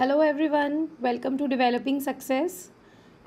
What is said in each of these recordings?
hello everyone welcome to developing success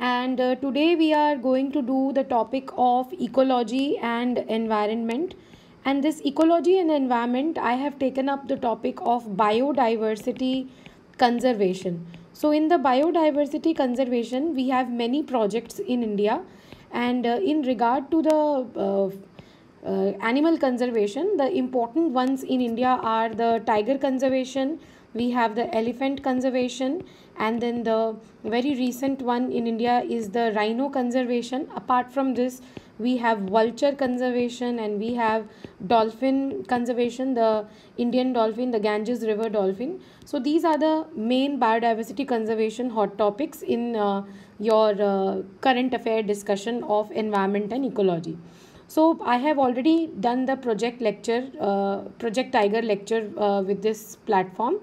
and uh, today we are going to do the topic of ecology and environment and this ecology and environment i have taken up the topic of biodiversity conservation so in the biodiversity conservation we have many projects in india and uh, in regard to the uh, uh animal conservation the important ones in india are the tiger conservation we have the elephant conservation and then the very recent one in India is the rhino conservation. Apart from this, we have vulture conservation and we have dolphin conservation, the Indian dolphin, the Ganges River dolphin. So these are the main biodiversity conservation hot topics in uh, your uh, current affair discussion of environment and ecology. So I have already done the project lecture, uh, project tiger lecture uh, with this platform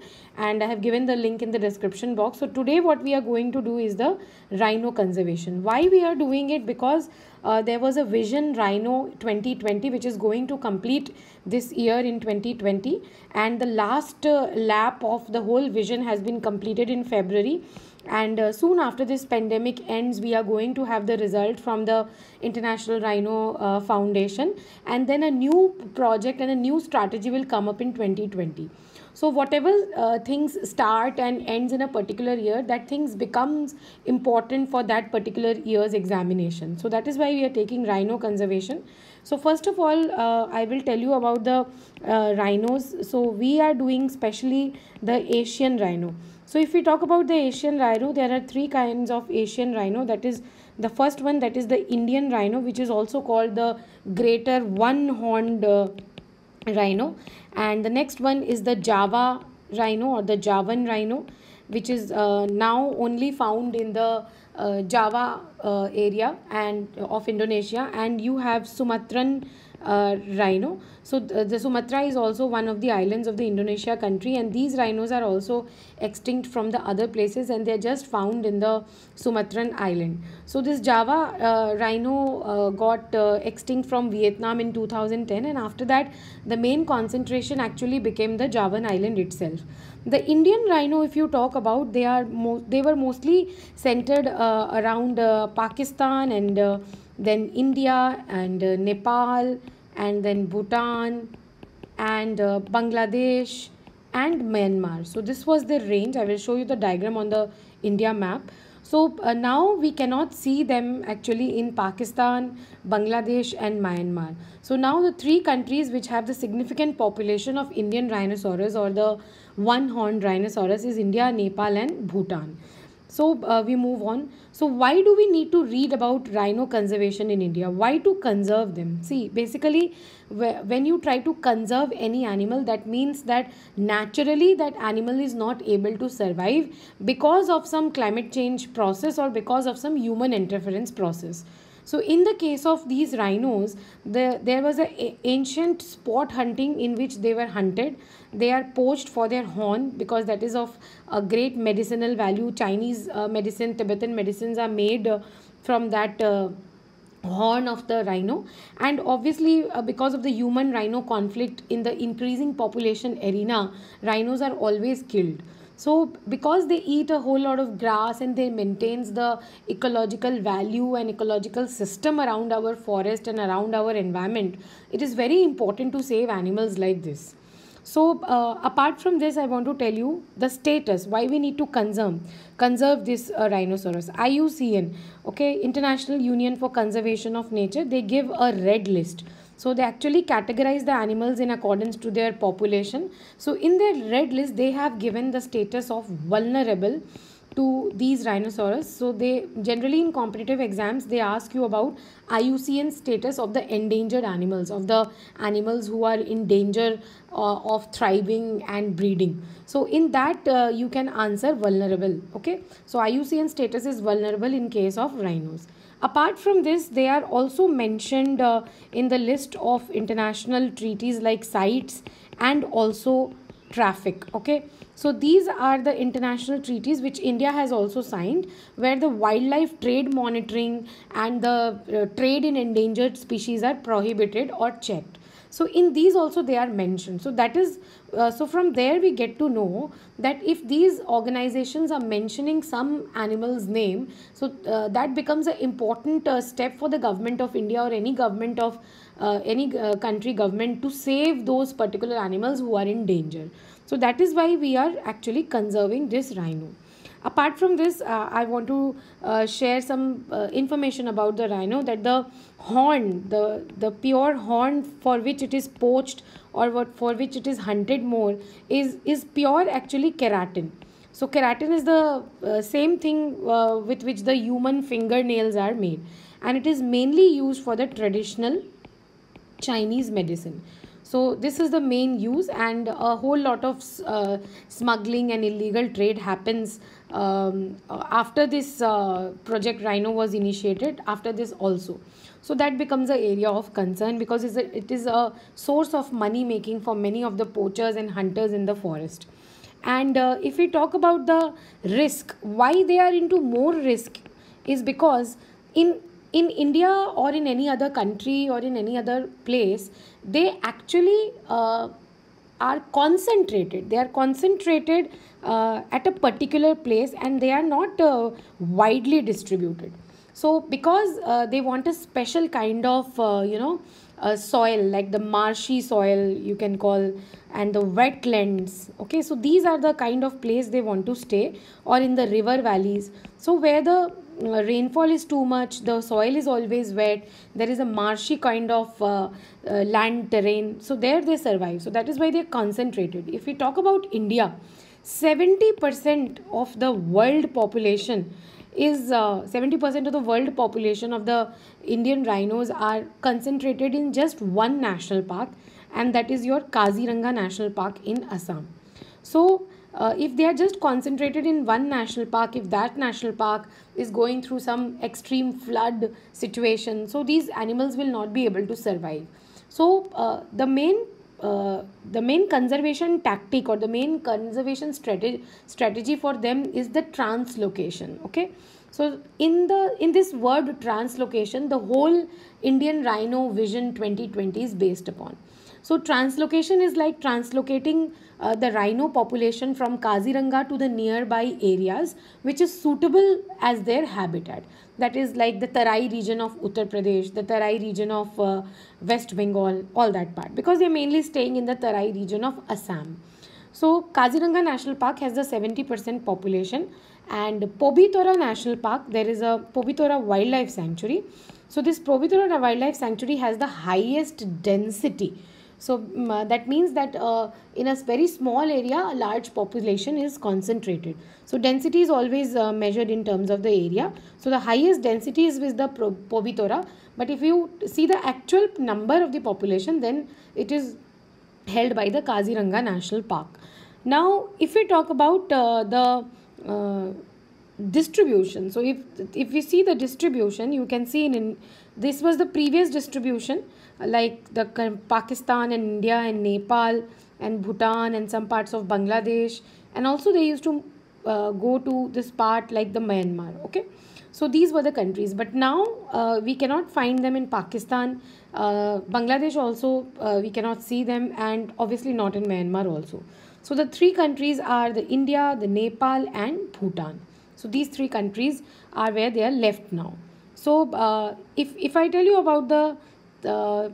and I have given the link in the description box. So today what we are going to do is the rhino conservation. Why we are doing it? Because uh, there was a vision rhino 2020 which is going to complete this year in 2020 and the last uh, lap of the whole vision has been completed in February and uh, soon after this pandemic ends we are going to have the result from the international rhino uh, foundation and then a new project and a new strategy will come up in 2020 so whatever uh, things start and ends in a particular year that things becomes important for that particular year's examination so that is why we are taking rhino conservation so first of all uh, i will tell you about the uh, rhinos so we are doing specially the asian rhino so if we talk about the Asian rhino, there are three kinds of Asian rhino. That is the first one that is the Indian rhino which is also called the greater one-horned uh, rhino and the next one is the Java rhino or the Javan rhino which is uh, now only found in the uh, Java uh, area and uh, of Indonesia and you have Sumatran uh, rhino. So the, the Sumatra is also one of the islands of the Indonesia country and these rhinos are also extinct from the other places and they're just found in the Sumatran island. So this Java uh, rhino uh, got uh, extinct from Vietnam in 2010 and after that the main concentration actually became the Javan island itself. The Indian rhino, if you talk about, they are they were mostly centered uh, around uh, Pakistan and uh, then India and uh, Nepal and then Bhutan and uh, Bangladesh and Myanmar. So this was their range. I will show you the diagram on the India map. So uh, now we cannot see them actually in Pakistan, Bangladesh and Myanmar. So now the three countries which have the significant population of Indian rhinoceros or the one horned rhinoceros is India, Nepal, and Bhutan. So uh, we move on. So why do we need to read about rhino conservation in India? Why to conserve them? See, basically, when you try to conserve any animal, that means that naturally that animal is not able to survive because of some climate change process or because of some human interference process. So in the case of these rhinos, the, there was an ancient sport hunting in which they were hunted. They are poached for their horn because that is of a great medicinal value. Chinese uh, medicine, Tibetan medicines are made uh, from that uh, horn of the rhino and obviously uh, because of the human rhino conflict in the increasing population arena rhinos are always killed so because they eat a whole lot of grass and they maintains the ecological value and ecological system around our forest and around our environment it is very important to save animals like this so uh, apart from this i want to tell you the status why we need to conserve conserve this uh, rhinoceros iucn okay international union for conservation of nature they give a red list so they actually categorize the animals in accordance to their population. So in their red list, they have given the status of vulnerable to these rhinoceros. So they generally in competitive exams, they ask you about IUCN status of the endangered animals, of the animals who are in danger uh, of thriving and breeding. So in that, uh, you can answer vulnerable. Okay. So IUCN status is vulnerable in case of rhinos. Apart from this, they are also mentioned uh, in the list of international treaties like sites and also traffic. Okay, so these are the international treaties which India has also signed, where the wildlife trade monitoring and the uh, trade in endangered species are prohibited or checked so in these also they are mentioned so that is uh, so from there we get to know that if these organizations are mentioning some animal's name so uh, that becomes an important uh, step for the government of india or any government of uh, any uh, country government to save those particular animals who are in danger so that is why we are actually conserving this rhino apart from this uh, i want to uh, share some uh, information about the rhino that the horn the the pure horn for which it is poached or what for which it is hunted more is is pure actually keratin so keratin is the uh, same thing uh, with which the human fingernails are made and it is mainly used for the traditional chinese medicine so this is the main use and a whole lot of uh, smuggling and illegal trade happens um, uh, after this uh, project Rhino was initiated after this also. So that becomes an area of concern because it's a, it is a source of money making for many of the poachers and hunters in the forest. And uh, if we talk about the risk, why they are into more risk is because in in India or in any other country or in any other place, they actually uh, are concentrated. They are concentrated uh, at a particular place and they are not uh, widely distributed. So, because uh, they want a special kind of, uh, you know, soil like the marshy soil you can call and the wetlands okay so these are the kind of place they want to stay or in the river valleys so where the uh, rainfall is too much the soil is always wet there is a marshy kind of uh, uh, land terrain so there they survive so that is why they are concentrated if we talk about india 70% of the world population is 70% uh, of the world population of the indian rhinos are concentrated in just one national park and that is your kaziranga national park in assam so uh, if they are just concentrated in one national park, if that national park is going through some extreme flood situation, so these animals will not be able to survive. So uh, the main uh, the main conservation tactic or the main conservation strategy strategy for them is the translocation. Okay, so in the in this word translocation, the whole Indian Rhino Vision 2020 is based upon. So translocation is like translocating uh, the rhino population from Kaziranga to the nearby areas which is suitable as their habitat. That is like the Tarai region of Uttar Pradesh, the Tarai region of uh, West Bengal, all that part because they are mainly staying in the Tarai region of Assam. So Kaziranga National Park has the 70% population and Pobitora National Park, there is a Pobitora Wildlife Sanctuary. So this Pobitora Wildlife Sanctuary has the highest density so um, that means that uh, in a very small area, a large population is concentrated. So density is always uh, measured in terms of the area. So the highest density is with the Pobitora. But if you see the actual number of the population, then it is held by the Kaziranga National Park. Now, if we talk about uh, the uh, distribution so if if we see the distribution you can see in, in this was the previous distribution like the Pakistan and India and Nepal and Bhutan and some parts of Bangladesh and also they used to uh, go to this part like the Myanmar okay so these were the countries but now uh, we cannot find them in Pakistan uh, Bangladesh also uh, we cannot see them and obviously not in Myanmar also so the three countries are the India the Nepal and Bhutan so these three countries are where they are left now so uh, if if I tell you about the the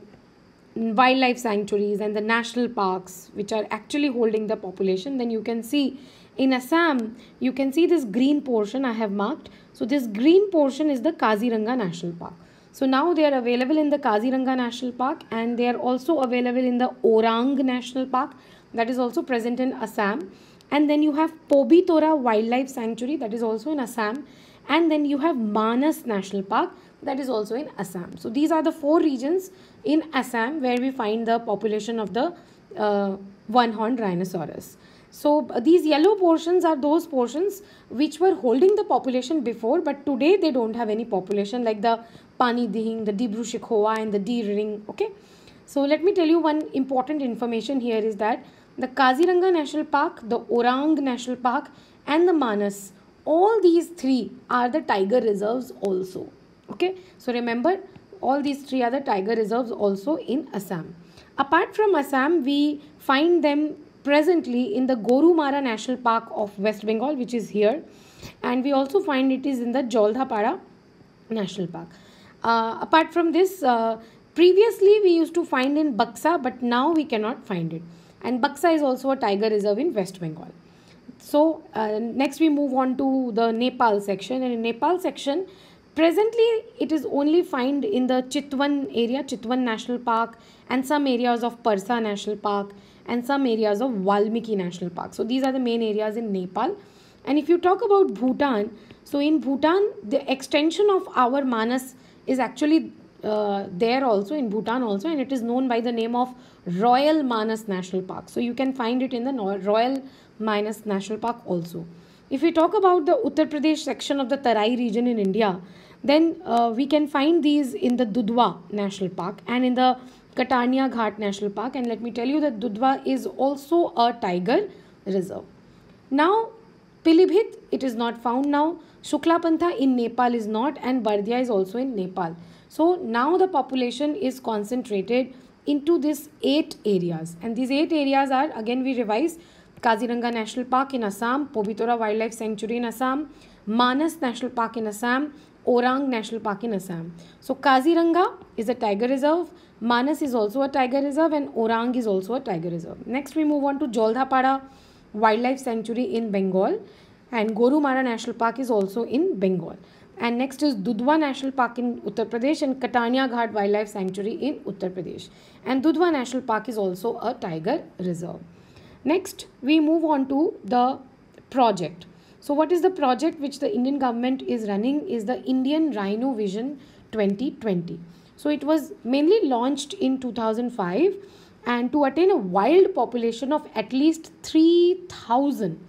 wildlife sanctuaries and the national parks which are actually holding the population then you can see in Assam you can see this green portion I have marked so this green portion is the Kaziranga National Park so now they are available in the Kaziranga National Park and they are also available in the Orang National Park that is also present in Assam and then you have Pobi Wildlife Sanctuary that is also in Assam and then you have Manas National Park that is also in Assam. So these are the four regions in Assam where we find the population of the uh, one-horned rhinoceros. So uh, these yellow portions are those portions which were holding the population before but today they don't have any population like the Pani Dihing, the Dibru Shikhoa and the D-Ring. Okay. So let me tell you one important information here is that the Kaziranga National Park, the Orang National Park and the Manas, all these three are the tiger reserves also okay so remember all these three other tiger reserves also in assam apart from assam we find them presently in the gorumara national park of west bengal which is here and we also find it is in the joldhapara national park uh, apart from this uh, previously we used to find in baksa but now we cannot find it and baksa is also a tiger reserve in west bengal so uh, next we move on to the nepal section and in nepal section Presently, it is only found in the Chitwan area, Chitwan National Park and some areas of Parsa National Park and some areas of Valmiki National Park. So these are the main areas in Nepal. And if you talk about Bhutan, so in Bhutan, the extension of our Manas is actually uh, there also in Bhutan also and it is known by the name of Royal Manas National Park. So you can find it in the Royal Manas National Park also. If we talk about the Uttar Pradesh section of the Tarai region in India, then uh, we can find these in the Dudwa National Park and in the Katania Ghat National Park. And let me tell you that Dudwa is also a tiger reserve. Now, Pilibhit, it is not found now. Shuklapantha in Nepal is not and Bardia is also in Nepal. So now the population is concentrated into these eight areas and these eight areas are again we revise Kaziranga national park in Assam Pobitora wildlife sanctuary in Assam Manas national park in Assam Orang national park in Assam so Kaziranga is a tiger reserve Manas is also a tiger reserve and Orang is also a tiger reserve next we move on to Jaldapara wildlife sanctuary in Bengal and Gorumara national park is also in Bengal and next is Dudhwa national park in Uttar Pradesh and Katarnia Ghat wildlife sanctuary in Uttar Pradesh and Dudhwa national park is also a tiger reserve Next, we move on to the project. So what is the project which the Indian government is running is the Indian Rhino Vision 2020. So it was mainly launched in 2005 and to attain a wild population of at least 3000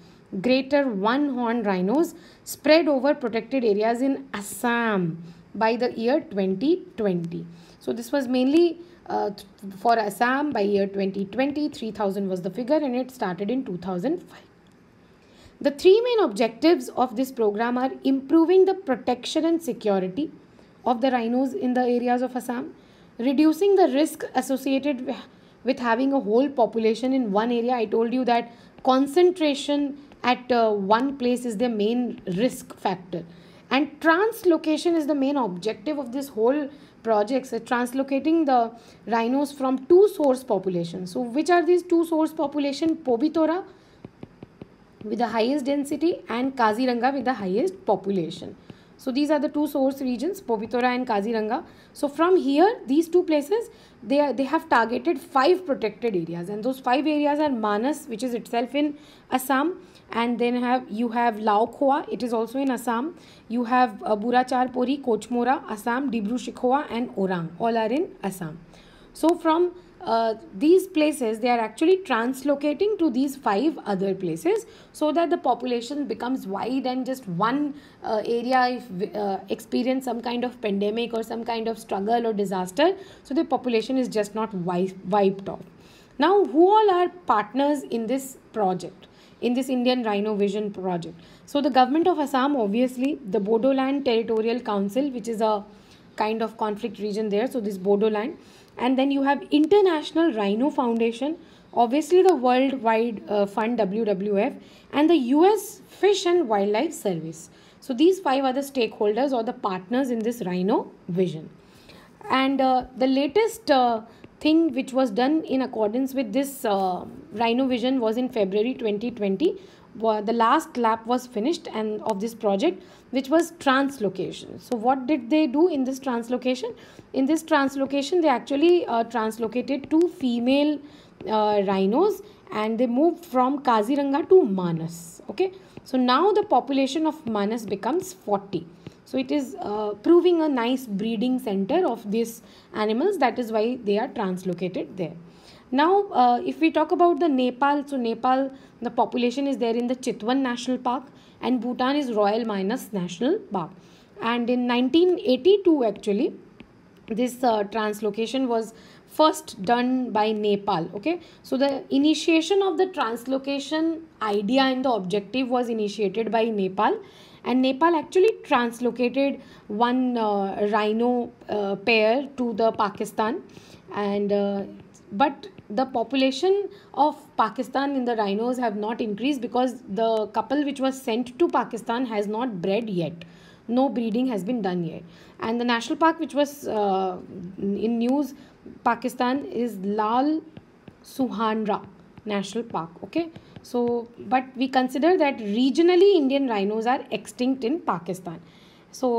greater one horn rhinos spread over protected areas in Assam by the year 2020. So this was mainly uh, for Assam by year 2020, 3000 was the figure and it started in 2005. The three main objectives of this program are improving the protection and security of the rhinos in the areas of Assam, reducing the risk associated with having a whole population in one area. I told you that concentration at uh, one place is the main risk factor and translocation is the main objective of this whole projects uh, translocating the rhinos from two source populations. So which are these two source population? Pobitora with the highest density and Kaziranga with the highest population. So these are the two source regions, Pobitora and Kaziranga. So from here, these two places, they, are, they have targeted five protected areas. And those five areas are Manas, which is itself in Assam, and then have you have Laokoa, it is also in Assam. You have uh, Buracharpuri, Kochmora, Assam, Dibru Shikhoa and Orang. All are in Assam. So from uh, these places they are actually translocating to these five other places so that the population becomes wide and just one uh, area if uh, experience some kind of pandemic or some kind of struggle or disaster so the population is just not wiped off now who all are partners in this project in this Indian Rhino Vision project. So the government of Assam, obviously, the Bodoland Territorial Council, which is a kind of conflict region there, so this Bodoland. And then you have International Rhino Foundation, obviously the worldwide uh, Fund, WWF, and the US Fish and Wildlife Service. So these five are the stakeholders or the partners in this Rhino Vision. And uh, the latest uh, thing which was done in accordance with this uh, Rhino Vision was in February 2020. The last lap was finished and of this project which was translocation. So what did they do in this translocation? In this translocation they actually uh, translocated two female uh, rhinos and they moved from Kaziranga to Manas. Okay. So now the population of Manas becomes 40. So it is uh, proving a nice breeding center of these animals. That is why they are translocated there. Now, uh, if we talk about the Nepal, so Nepal, the population is there in the Chitwan National Park and Bhutan is Royal Minas National Park. And in 1982 actually, this uh, translocation was first done by Nepal. Okay, so the initiation of the translocation idea and the objective was initiated by Nepal and Nepal actually translocated one uh, rhino uh, pair to the Pakistan and uh, but the population of Pakistan in the rhinos have not increased because the couple which was sent to Pakistan has not bred yet no breeding has been done yet and the national park which was uh, in news Pakistan is Lal Suhanra National Park okay so, but we consider that regionally Indian rhinos are extinct in Pakistan. So,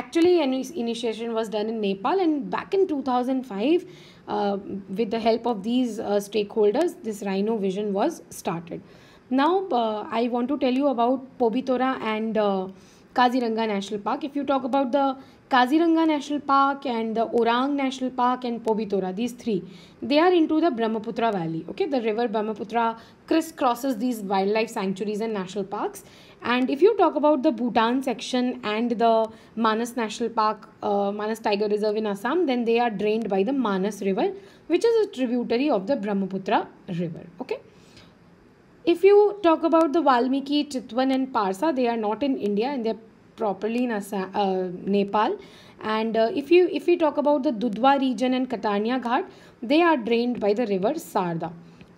actually an initiation was done in Nepal and back in 2005 uh, with the help of these uh, stakeholders this rhino vision was started. Now uh, I want to tell you about Pobitora and uh, Kaziranga National Park. If you talk about the Kaziranga National Park and the Orang National Park and Pobitora, these three, they are into the Brahmaputra Valley. Okay, the river Brahmaputra crisscrosses these wildlife sanctuaries and national parks. And if you talk about the Bhutan section and the Manas National Park, uh, Manas Tiger Reserve in Assam, then they are drained by the Manas River, which is a tributary of the Brahmaputra River. Okay. If you talk about the Valmiki, Chitwan and Parsa, they are not in India and they're properly in Asa, uh, Nepal. And uh, if you if we talk about the Dudhwa region and Katania Ghat, they are drained by the river Sarda.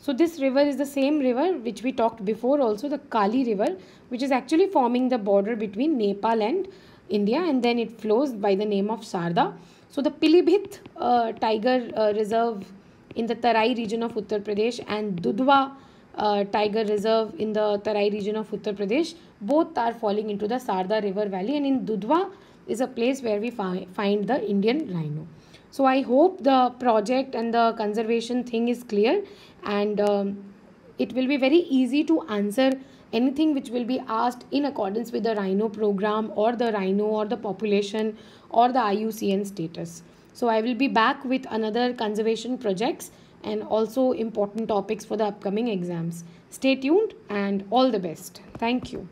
So this river is the same river which we talked before also the Kali river which is actually forming the border between Nepal and India and then it flows by the name of Sarda. So the Pilibhit uh, Tiger uh, Reserve in the Tarai region of Uttar Pradesh and Dudhwa uh, tiger reserve in the Tarai region of Uttar Pradesh. Both are falling into the Sarda river valley and in Dudwa is a place where we fi find the Indian rhino. So I hope the project and the conservation thing is clear and um, it will be very easy to answer anything which will be asked in accordance with the rhino program or the rhino or the population or the IUCN status. So I will be back with another conservation projects and also important topics for the upcoming exams. Stay tuned and all the best. Thank you.